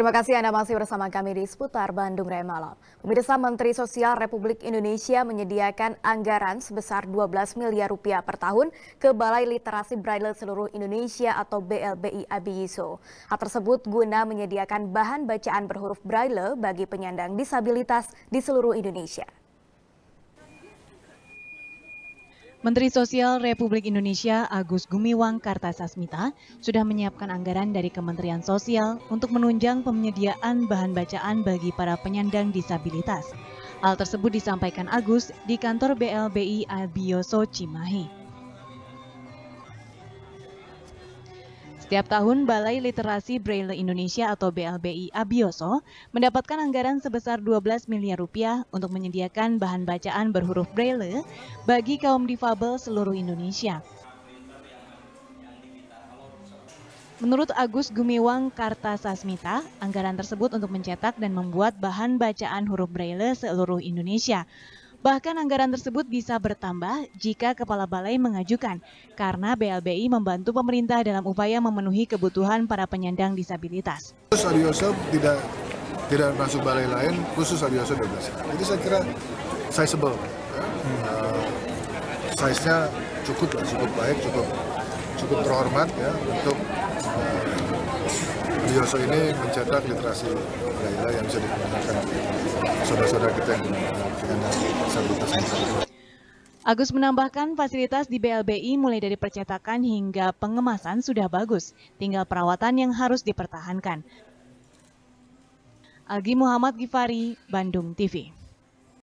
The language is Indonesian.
Terima kasih Anda masih bersama kami di Seputar Bandung Raya Malam. Pemirsa Menteri Sosial Republik Indonesia menyediakan anggaran sebesar 12 miliar rupiah per tahun ke Balai Literasi Braille Seluruh Indonesia atau BLBI ABISO. Hal tersebut guna menyediakan bahan bacaan berhuruf Braille bagi penyandang disabilitas di seluruh Indonesia. Menteri Sosial Republik Indonesia Agus Gumiwang Kartasasmita sudah menyiapkan anggaran dari Kementerian Sosial untuk menunjang penyediaan bahan bacaan bagi para penyandang disabilitas. Hal tersebut disampaikan Agus di kantor BLBI Abioso Cimahi. Setiap tahun, Balai Literasi Braille Indonesia atau BLBI Abioso mendapatkan anggaran sebesar 12 miliar rupiah untuk menyediakan bahan bacaan berhuruf Braille bagi kaum difabel seluruh Indonesia. Menurut Agus Gumiwang Kartasasmita, anggaran tersebut untuk mencetak dan membuat bahan bacaan huruf Braille seluruh Indonesia. Bahkan anggaran tersebut bisa bertambah jika Kepala Balai mengajukan, karena BLBI membantu pemerintah dalam upaya memenuhi kebutuhan para penyandang disabilitas. Khusus Arioso tidak tidak masuk balai lain, khusus Arioso bebas. Jadi saya kira sizable. Ya. Uh, size-nya cukup, cukup baik, cukup cukup terhormat ya untuk uh, eh, Arioso ini mencetak literasi daerah yang bisa digunakan saudara-saudara kita yang Agus menambahkan fasilitas di BLBI mulai dari percetakan hingga pengemasan sudah bagus, tinggal perawatan yang harus dipertahankan. Algi Muhammad Gifari, Bandung TV.